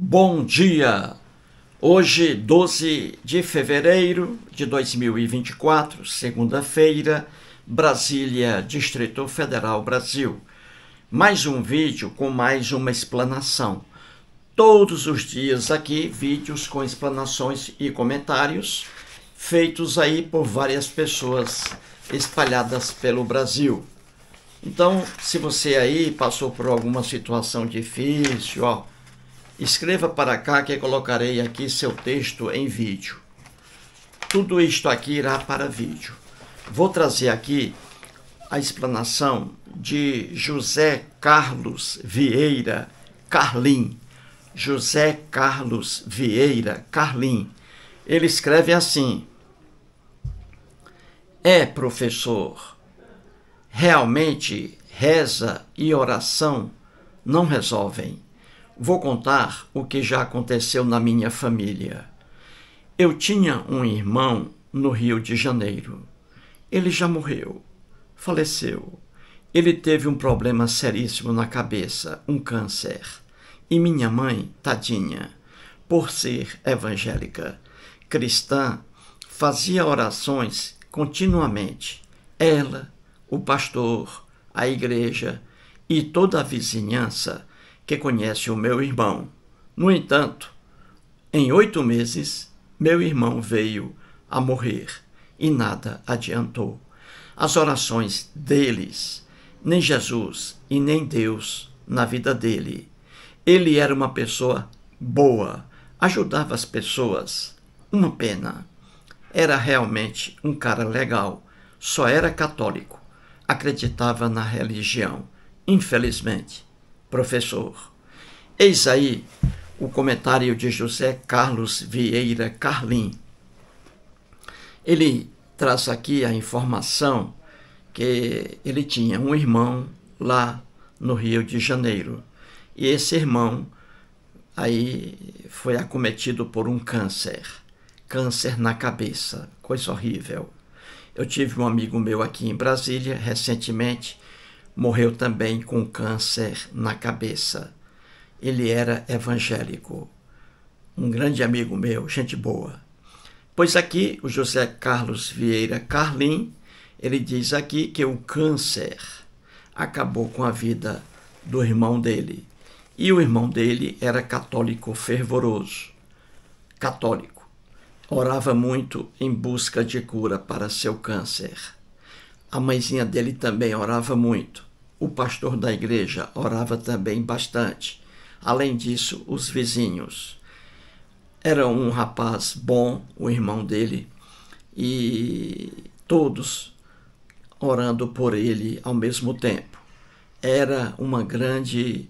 Bom dia! Hoje, 12 de fevereiro de 2024, segunda-feira, Brasília, Distrito Federal, Brasil. Mais um vídeo com mais uma explanação. Todos os dias aqui, vídeos com explanações e comentários feitos aí por várias pessoas espalhadas pelo Brasil. Então, se você aí passou por alguma situação difícil, ó Escreva para cá que colocarei aqui seu texto em vídeo. Tudo isto aqui irá para vídeo. Vou trazer aqui a explanação de José Carlos Vieira Carlin. José Carlos Vieira Carlin. Ele escreve assim: É, professor, realmente reza e oração não resolvem Vou contar o que já aconteceu na minha família. Eu tinha um irmão no Rio de Janeiro. Ele já morreu, faleceu. Ele teve um problema seríssimo na cabeça, um câncer. E minha mãe, tadinha, por ser evangélica, cristã, fazia orações continuamente. Ela, o pastor, a igreja e toda a vizinhança que conhece o meu irmão. No entanto, em oito meses, meu irmão veio a morrer e nada adiantou. As orações deles, nem Jesus e nem Deus na vida dele. Ele era uma pessoa boa, ajudava as pessoas. Uma pena. Era realmente um cara legal, só era católico, acreditava na religião, infelizmente professor. Eis aí o comentário de José Carlos Vieira Carlin. Ele traz aqui a informação que ele tinha um irmão lá no Rio de Janeiro. E esse irmão aí foi acometido por um câncer, câncer na cabeça, coisa horrível. Eu tive um amigo meu aqui em Brasília recentemente morreu também com câncer na cabeça. Ele era evangélico. Um grande amigo meu, gente boa. Pois aqui, o José Carlos Vieira Carlin, ele diz aqui que o câncer acabou com a vida do irmão dele. E o irmão dele era católico fervoroso, católico. Orava muito em busca de cura para seu câncer. A mãezinha dele também orava muito. O pastor da igreja orava também bastante. Além disso, os vizinhos. Era um rapaz bom, o irmão dele, e todos orando por ele ao mesmo tempo. Era uma grande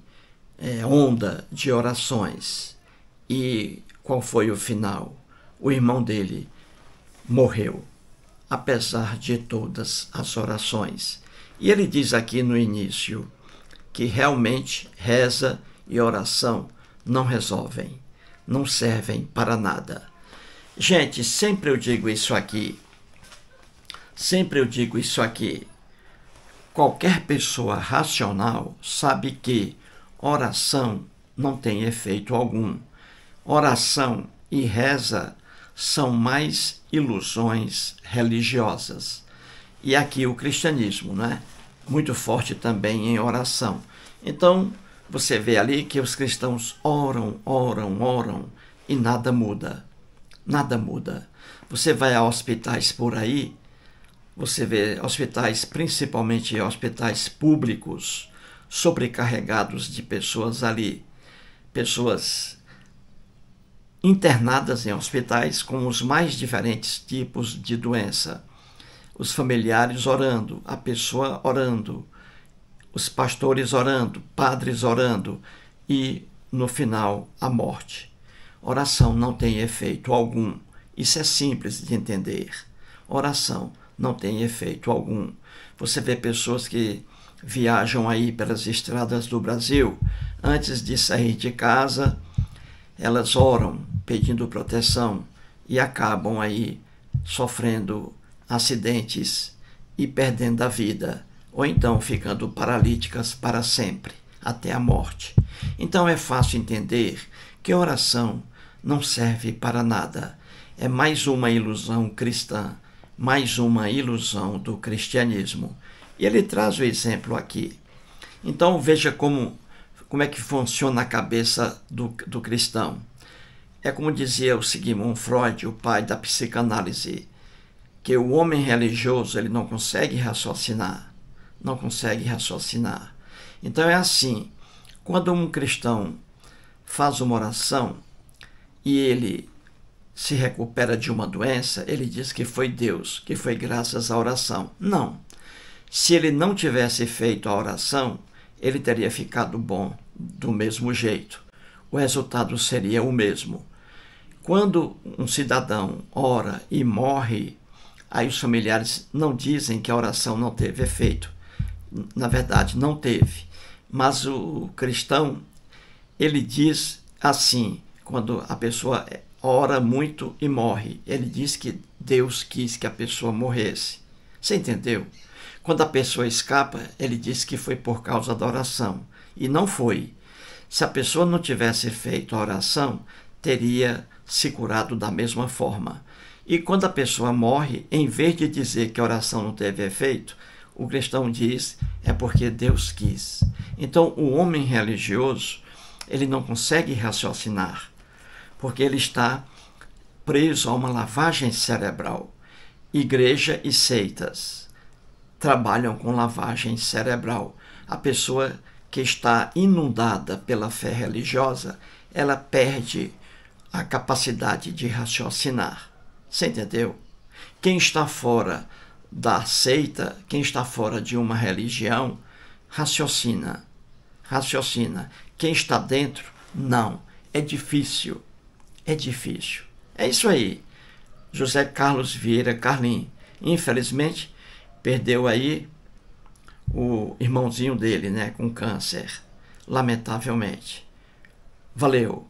é, onda de orações. E qual foi o final? O irmão dele morreu, apesar de todas as orações. E ele diz aqui no início que realmente reza e oração não resolvem, não servem para nada. Gente, sempre eu digo isso aqui. Sempre eu digo isso aqui. Qualquer pessoa racional sabe que oração não tem efeito algum. Oração e reza são mais ilusões religiosas e aqui o cristianismo, né? muito forte também em oração. Então, você vê ali que os cristãos oram, oram, oram e nada muda. Nada muda. Você vai a hospitais por aí, você vê hospitais, principalmente hospitais públicos, sobrecarregados de pessoas ali, pessoas internadas em hospitais com os mais diferentes tipos de doença os familiares orando, a pessoa orando, os pastores orando, padres orando e, no final, a morte. Oração não tem efeito algum. Isso é simples de entender. Oração não tem efeito algum. Você vê pessoas que viajam aí pelas estradas do Brasil, antes de sair de casa, elas oram pedindo proteção e acabam aí sofrendo acidentes e perdendo a vida, ou então ficando paralíticas para sempre, até a morte. Então é fácil entender que oração não serve para nada. É mais uma ilusão cristã, mais uma ilusão do cristianismo. E ele traz o exemplo aqui. Então veja como, como é que funciona a cabeça do, do cristão. É como dizia o Sigmund Freud, o pai da psicanálise que o homem religioso ele não consegue raciocinar, não consegue raciocinar. Então é assim, quando um cristão faz uma oração e ele se recupera de uma doença, ele diz que foi Deus, que foi graças à oração. Não. Se ele não tivesse feito a oração, ele teria ficado bom do mesmo jeito. O resultado seria o mesmo. Quando um cidadão ora e morre Aí os familiares não dizem que a oração não teve efeito. Na verdade, não teve. Mas o cristão, ele diz assim, quando a pessoa ora muito e morre, ele diz que Deus quis que a pessoa morresse. Você entendeu? Quando a pessoa escapa, ele diz que foi por causa da oração. E não foi. Se a pessoa não tivesse feito a oração, teria se curado da mesma forma. E quando a pessoa morre, em vez de dizer que a oração não teve efeito, o cristão diz é porque Deus quis. Então, o homem religioso, ele não consegue raciocinar, porque ele está preso a uma lavagem cerebral. Igreja e seitas trabalham com lavagem cerebral. A pessoa que está inundada pela fé religiosa, ela perde a capacidade de raciocinar. Você entendeu? Quem está fora da seita, quem está fora de uma religião, raciocina. Raciocina. Quem está dentro, não. É difícil. É difícil. É isso aí. José Carlos Vieira Carlin, infelizmente, perdeu aí o irmãozinho dele, né, com câncer, lamentavelmente. Valeu.